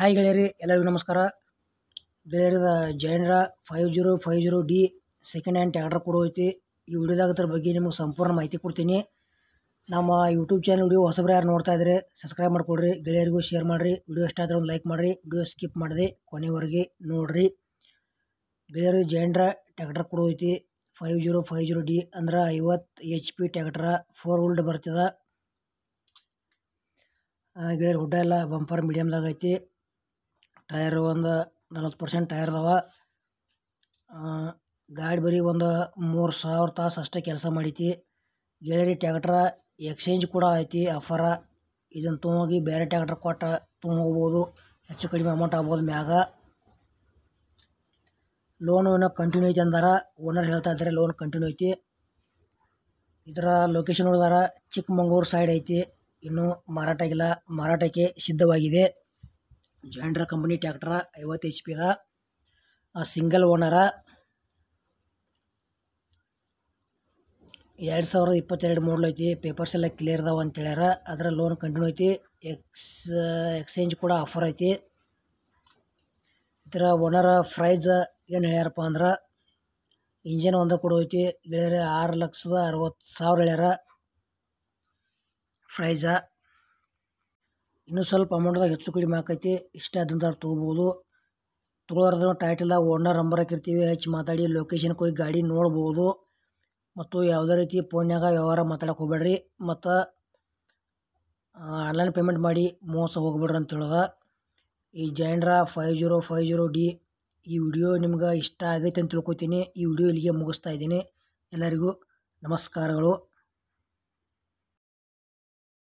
hi ಗೆಳೆಯರಿ ಎಲ್ಲರಿಗೂ ನಮಸ್ಕಾರ ಗೆಳೆಯರಿದ ಜೈನ್ರ five zero five zero D second hand tractor ಕೂಡ ಐತಿ ಈ ವಿಡಿಯೋದಾಗ ಅದ್ರ ಬಗ್ಗೆ ನಿಮಗೆ ಸಂಪೂರ್ಣ ಮಾಹಿತಿ ಕೊಡ್ತೀನಿ ನಮ್ಮ ಯೂಟ್ಯೂಬ್ ಚಾನಲ್ ವಿಡಿಯೋ ಹೊಸಬ್ರು ಯಾರು ನೋಡ್ತಾ ಇದ್ರೆ ಸಬ್ಸ್ಕ್ರೈಬ್ ಮಾಡ್ಕೊಡ್ರಿ ಗೆಳೆಯರಿಗೂ ಶೇರ್ ಮಾಡಿರಿ ವಿಡಿಯೋ ಇಷ್ಟ ಆದರೆ ಒಂದು ಲೈಕ್ ಮಾಡಿರಿ ವಿಡಿಯೋ ಸ್ಕಿಪ್ ಮಾಡಿದೆ ಕೊನೆವರೆಗೆ ನೋಡಿರಿ ಗೆಳೆಯರು ಜೈನ್ರ ಟ್ಯಾಕ್ಟರ್ ಕೂಡ ಐತಿ five zero five zero D ಅಂದ್ರೆ ಐವತ್ತು H P tractor four wheeled ಬರ್ತದೆ ಗೆಳೆಯರು ಹುಡ್ಡ ಎಲ್ಲ ಬಂಪರ್ ಮೀಡಿಯಮ್ದಾಗ ಐತಿ ಟಯರ್ ಒಂದು ನಲ್ವತ್ತು ಪರ್ಸೆಂಟ್ ಟಯರ್ ಅದಾವ ಗಾಡಿ ಬರೀ ಒಂದು ಮೂರು ಸಾವಿರ ತಾಸು ಅಷ್ಟೇ ಕೆಲಸ ಮಾಡೈತಿ ಗೆಳೆಯರಿ ಟ್ಯಾಕ್ಟ್ರ ಎಕ್ಸ್ಚೇಂಜ್ ಕೂಡ ಐತಿ ಆಫರ ಇದನ್ನು ತೊಗೊಂಡೋಗಿ ಬೇರೆ ಟ್ಯಾಕ್ಟ್ರ್ ಕೊಟ್ಟು ತೊಗೊಂಡೋಗ್ಬೋದು ಹೆಚ್ಚು ಕಡಿಮೆ ಅಮೌಂಟ್ ಆಗ್ಬೋದು ಮ್ಯಾಗ ಲೋನು ಏನೋ ಕಂಟಿನ್ಯೂ ಐತಿ ಅಂದಾರ ಓನರ್ ಹೇಳ್ತಾ ಇದ್ದಾರೆ ಲೋನ್ ಕಂಟಿನ್ಯೂ ಐತಿ ಇದರ ಲೊಕೇಶನ್ ನೋಡಿದಾರ ಚಿಕ್ಕಮಂಗ್ಳೂರು ಸೈಡ್ ಐತಿ ಇನ್ನೂ ಮಾರಾಟ ಆಗಿಲ್ಲ ಮಾರಾಟಕ್ಕೆ ಸಿದ್ಧವಾಗಿದೆ ಜಾಂಡ್ರ ಕಂಪ್ನಿ ಟ್ಯಾಕ್ಟ್ರ ಐವತ್ತು ಎಚ್ ಪಿ ಸಿಂಗಲ್ ಓನರ ಎರಡು ಸಾವಿರದ ಇಪ್ಪತ್ತೆರಡು ಮೂಡಲ್ ಐತಿ ಪೇಪರ್ಸ್ ಎಲ್ಲ ಕ್ಲಿಯರ್ ಅದಾವ ಅಂತ ಹೇಳ್ಯಾರ ಅದರ ಲೋನ್ ಕಂಟಿನ್ಯೂ ಐತಿ ಎಕ್ಸ್ ಎಕ್ಸ್ಚೇಂಜ್ ಕೂಡ ಆಫರ್ ಐತಿ ಇದರ ಓನರ ಪ್ರೈಸ್ ಏನು ಹೇಳ್ಯಾರಪ್ಪ ಅಂದ್ರೆ ಇಂಜಿನ್ ಒಂದ ಕೂಡ ಐತಿ ಗೆಳೆಯರೆ ಆರು ಲಕ್ಷದ ಅರವತ್ತು ಸಾವಿರ ಹೇಳ್ಯಾರ ಪ್ರೈಸ ಇನ್ನೂ ಸ್ವಲ್ಪ ಅಮೌಂಟ್ದಾಗ ಹೆಚ್ಚು ಕಡಿಮೆ ಆಕೈತಿ ಇಷ್ಟ ಆದಂಥವ್ರು ತೊಗೋಬೋದು ತೊಗೊಳೋದ್ರೂ ಟೈಟಲ್ ಓನರ್ ನಂಬರ್ ಹಾಕಿರ್ತೀವಿ ಹೆಚ್ಚು ಮಾತಾಡಿ ಲೊಕೇಶನ್ಗೆ ಹೋಗಿ ಗಾಡಿ ನೋಡ್ಬೋದು ಮತ್ತು ಯಾವುದೇ ರೀತಿ ಫೋನ್ಯಾಗ ವ್ಯವಹಾರ ಮಾತಾಡೋಕೆ ಹೋಗ್ಬೇಡ್ರಿ ಮತ್ತು ಆನ್ಲೈನ್ ಪೇಮೆಂಟ್ ಮಾಡಿ ಮೋಸ ಹೋಗ್ಬೇಡ್ರಿ ಅಂತ ಹೇಳೋದ ಈ ಜೈಂಡ್ರಾ five zero five zero D ಈ ವಿಡಿಯೋ ನಿಮ್ಗೆ ಇಷ್ಟ ಆಗೈತೆ ಅಂತ ತಿಳ್ಕೊತೀನಿ ಈ ವಿಡಿಯೋ ಇಲ್ಲಿಗೆ ಮುಗಿಸ್ತಾ ಇದ್ದೀನಿ ಎಲ್ಲರಿಗೂ ನಮಸ್ಕಾರಗಳು